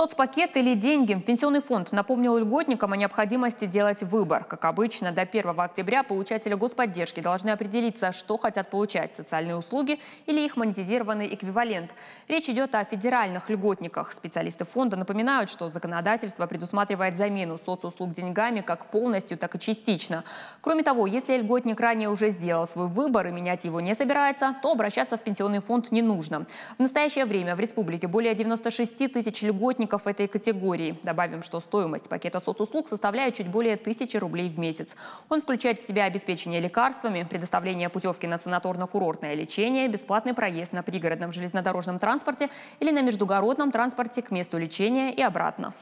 Соцпакет или деньги? Пенсионный фонд напомнил льготникам о необходимости делать выбор. Как обычно, до 1 октября получатели господдержки должны определиться, что хотят получать – социальные услуги или их монетизированный эквивалент. Речь идет о федеральных льготниках. Специалисты фонда напоминают, что законодательство предусматривает замену соцуслуг деньгами как полностью, так и частично. Кроме того, если льготник ранее уже сделал свой выбор и менять его не собирается, то обращаться в пенсионный фонд не нужно. В настоящее время в республике более 96 тысяч льготников работников этой категории. Добавим, что стоимость пакета соцуслуг составляет чуть более тысячи рублей в месяц. Он включает в себя обеспечение лекарствами, предоставление путевки на санаторно-курортное лечение, бесплатный проезд на пригородном железнодорожном транспорте или на междугородном транспорте к месту лечения и обратно.